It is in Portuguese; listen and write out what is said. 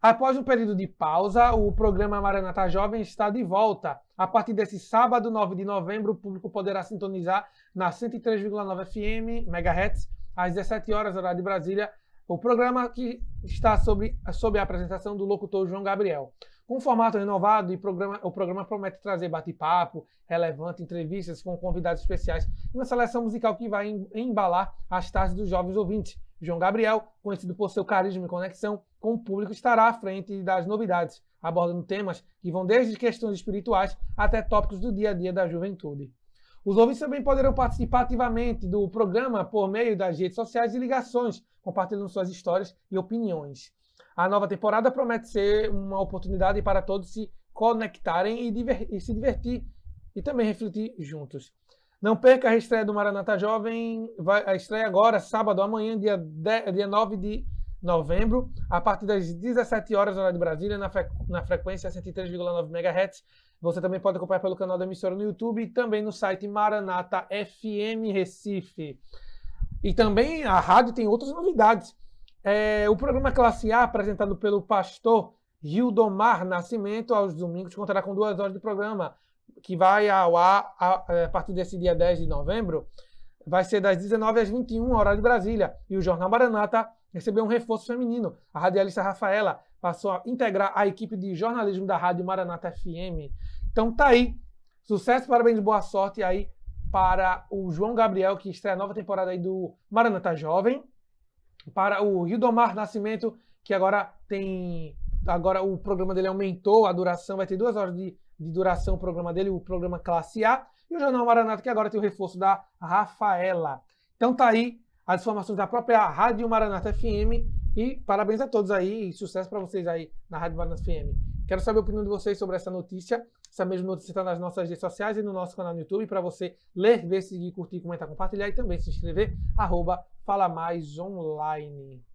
Após um período de pausa, o programa Maranata Jovem está de volta. A partir desse sábado, 9 de novembro, o público poderá sintonizar na 103,9 FM, MHz, às 17 horas, horário de Brasília, o programa que está sob sobre a apresentação do locutor João Gabriel. Com um formato renovado, e programa, o programa promete trazer bate-papo, relevante, entrevistas com convidados especiais, e uma seleção musical que vai embalar as tardes dos jovens ouvintes. João Gabriel, conhecido por seu carisma e conexão com o público, estará à frente das novidades, abordando temas que vão desde questões espirituais até tópicos do dia a dia da juventude. Os ouvintes também poderão participar ativamente do programa por meio das redes sociais e ligações, compartilhando suas histórias e opiniões. A nova temporada promete ser uma oportunidade para todos se conectarem e, e se divertir e também refletir juntos. Não perca a estreia do Maranata Jovem. Vai, a estreia agora, sábado, amanhã, dia, 10, dia 9 de novembro, a partir das 17 horas, horário de Brasília, na, na frequência 103,9 MHz. Você também pode acompanhar pelo canal da emissora no YouTube e também no site Maranata FM Recife. E também a rádio tem outras novidades. É, o programa Classe A, apresentado pelo pastor Gildomar Nascimento, aos domingos, contará com duas horas de programa que vai ao ar a, é, a, partir desse dia 10 de novembro, vai ser das 19 às 21, horário de Brasília. E o Jornal Maranata recebeu um reforço feminino. A radialista Rafaela passou a integrar a equipe de jornalismo da Rádio Maranata FM. Então tá aí. Sucesso, parabéns, boa sorte aí para o João Gabriel, que estreia a nova temporada aí do Maranata Jovem. Para o Mar Nascimento, que agora tem agora o programa dele aumentou a duração, vai ter duas horas de, de duração o programa dele, o programa Classe A. E o Jornal Maranata, que agora tem o reforço da Rafaela. Então tá aí as informações da própria Rádio Maranata FM. E parabéns a todos aí e sucesso para vocês aí na Rádio Maranata FM. Quero saber a opinião de vocês sobre essa notícia. Essa mesma notícia está nas nossas redes sociais e no nosso canal no YouTube para você ler, ver, seguir, curtir, comentar, compartilhar e também se inscrever. Arroba Fala Mais Online.